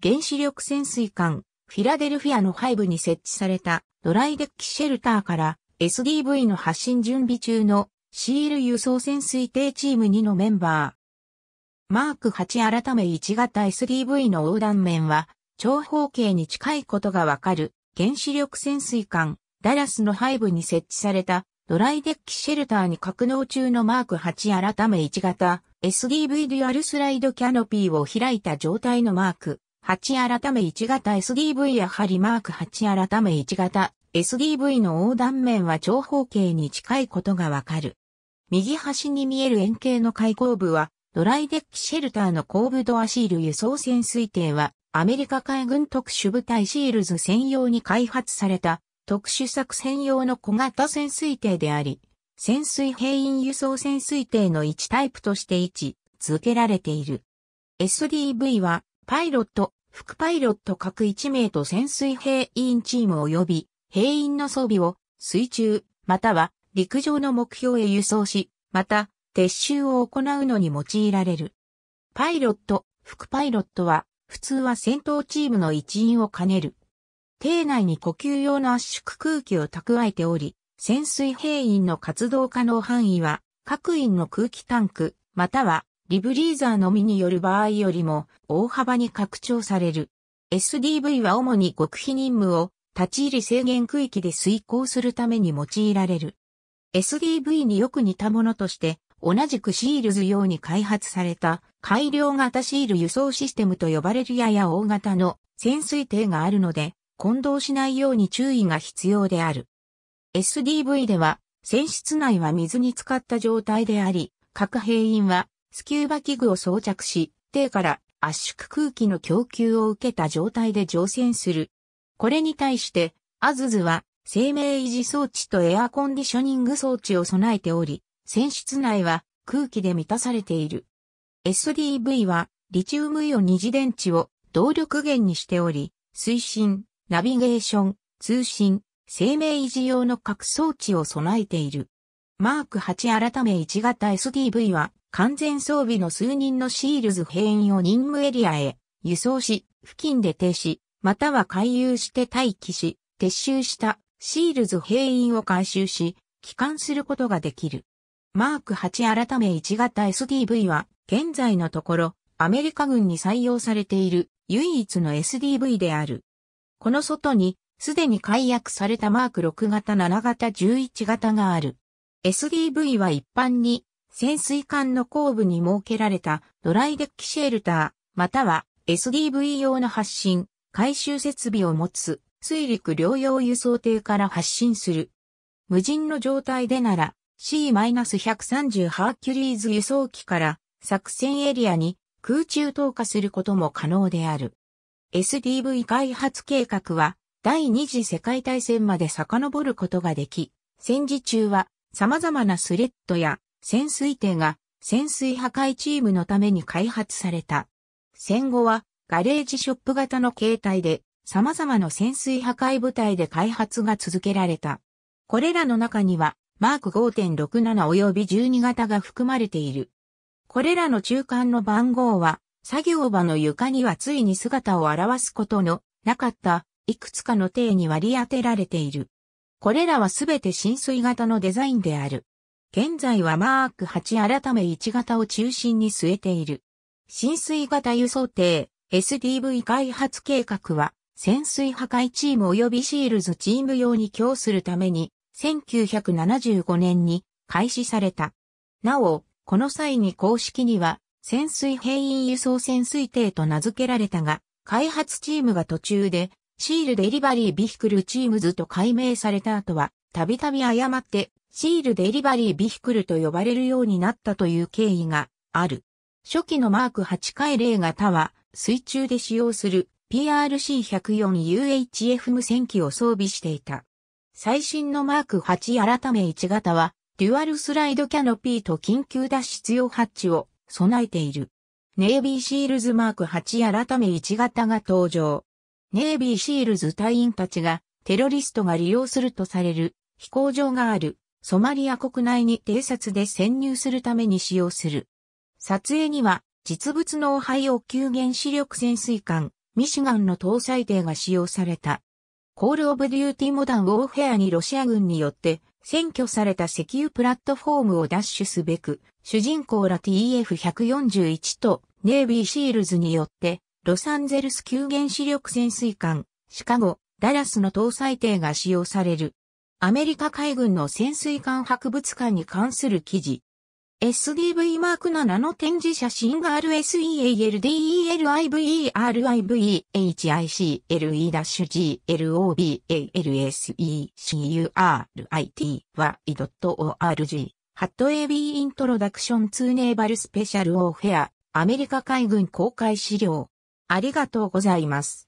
原子力潜水艦、フィラデルフィアの背部に設置されたドライデッキシェルターから SDV の発進準備中のシール輸送潜水艇チーム2のメンバー。マーク8改め1型 SDV の横断面は長方形に近いことがわかる原子力潜水艦ダラスの背部に設置されたドライデッキシェルターに格納中のマーク8改め1型 SDV デュアルスライドキャノピーを開いた状態のマーク八改め1型 SDV やはりマーク8改め1型 SDV の横断面は長方形に近いことがわかる。右端に見える円形の開口部は、ドライデッキシェルターの後部ドアシール輸送潜水艇は、アメリカ海軍特殊部隊シールズ専用に開発された特殊作戦用の小型潜水艇であり、潜水兵員輸送潜水艇の1タイプとして位置けられている。SDV はパイロット、副パイロット各1名と潜水兵員チーム及び兵員の装備を水中、または陸上の目標へ輸送し、また撤収を行うのに用いられる。パイロット、副パイロットは普通は戦闘チームの一員を兼ねる。艇内に呼吸用の圧縮空気を蓄えており、潜水兵員の活動可能範囲は各員の空気タンク、またはリブリーザーのみによる場合よりも大幅に拡張される。SDV は主に極秘任務を立ち入り制限区域で遂行するために用いられる。SDV によく似たものとして、同じくシールズ用に開発された改良型シール輸送システムと呼ばれるやや大型の潜水艇があるので、混同しないように注意が必要である。SDV では、船室内は水に浸かった状態であり、各兵員はスキューバ器具を装着し、艇から圧縮空気の供給を受けた状態で乗船する。これに対して、アズズは生命維持装置とエアコンディショニング装置を備えており、船室内は空気で満たされている。SDV はリチウムイオン二次電池を動力源にしており、推進、ナビゲーション、通信、生命維持用の各装置を備えている。マーク8改め1型 SDV は完全装備の数人のシールズ兵員を任務エリアへ輸送し、付近で停止、または回遊して待機し、撤収したシールズ兵員を回収し、帰還することができる。マーク8改め1型 SDV は現在のところアメリカ軍に採用されている唯一の SDV である。この外にすでに解約されたマーク6型7型11型がある。SDV は一般に潜水艦の後部に設けられたドライデッキシェルター、または SDV 用の発進、回収設備を持つ水陸両用輸送艇から発進する。無人の状態でなら C-130 ハーキュリーズ輸送機から作戦エリアに空中投下することも可能である。SDV 開発計画は第二次世界大戦まで遡ることができ、戦時中は様々なスレッドや潜水艇が潜水破壊チームのために開発された。戦後はガレージショップ型の形態で様々な潜水破壊部隊で開発が続けられた。これらの中にはマーク5.67及び12型が含まれている。これらの中間の番号は作業場の床にはついに姿を現すことのなかったいくつかの艇に割り当てられている。これらはすべて浸水型のデザインである。現在はマーク8改め1型を中心に据えている。浸水型輸送艇 SDV 開発計画は潜水破壊チーム及びシールズチーム用に供するために1975年に開始された。なお、この際に公式には潜水兵員輸送潜水艇と名付けられたが、開発チームが途中でシールデリバリービヒクルチームズと改名された後は、たびたび誤って、シールデリバリービヒクルと呼ばれるようになったという経緯がある。初期のマーク8回0型は、水中で使用する PRC104UHF 無線機を装備していた。最新のマーク8改め1型は、デュアルスライドキャノピーと緊急脱出用ハッチを備えている。ネイビーシールズマーク8改め1型が登場。ネイビーシールズ隊員たちがテロリストが利用するとされる飛行場があるソマリア国内に偵察で潜入するために使用する。撮影には実物のオハイオ級原子力潜水艦ミシガンの搭載艇が使用された。コールオブデューティモダンウォーフェアにロシア軍によって占拠された石油プラットフォームを奪取すべく、主人公ら TF141 とネイビーシールズによってロサンゼルス級原子力潜水艦、シカゴ、ダラスの搭載艇が使用される。アメリカ海軍の潜水艦博物館に関する記事。SDV マーク7の展示写真が r s e a l d e l i v e r i v e h i c l e g l o b a l s e c u r i t o r g ハット AB イントロダクション2ネーバルスペシャルオーフェアアメリカ海軍公開資料ありがとうございます。